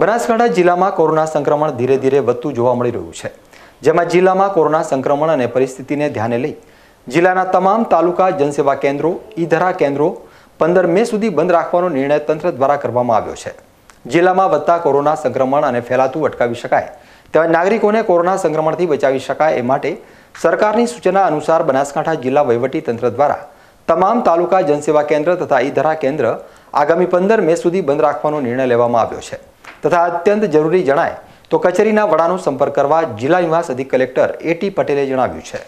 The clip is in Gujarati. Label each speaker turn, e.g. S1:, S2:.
S1: બનાસકાંઠા જિલ્લામાં કોરોના સંક્રમણ ધીરે ધીરે વધતું જોવા મળી રહ્યું છે જેમાં જિલ્લામાં કોરોના સંક્રમણ અને પરિસ્થિતિને ધ્યાને લઈ જિલ્લાના તમામ તાલુકા જનસેવા કેન્દ્રો ઈધરા કેન્દ્રો પંદર મે સુધી બંધ રાખવાનો નિર્ણય તંત્ર દ્વારા કરવામાં આવ્યો છે જિલ્લામાં વધતા કોરોના સંક્રમણ અને ફેલાતું અટકાવી શકાય તેમજ નાગરિકોને કોરોના સંક્રમણથી બચાવી શકાય એ માટે સરકારની સૂચના અનુસાર બનાસકાંઠા જિલ્લા વહીવટી તંત્ર દ્વારા તમામ તાલુકા જનસેવા કેન્દ્ર તથા ઈધરા કેન્દ્ર આગામી પંદર મે સુધી બંધ રાખવાનો નિર્ણય લેવામાં આવ્યો છે તથા અત્યંત જરૂરી જણાય તો કચેરીના વડાનો સંપર્ક કરવા જિલ્લા નિવાસ અધિક કલેક્ટર એટી પટેલે જણાવ્યું છે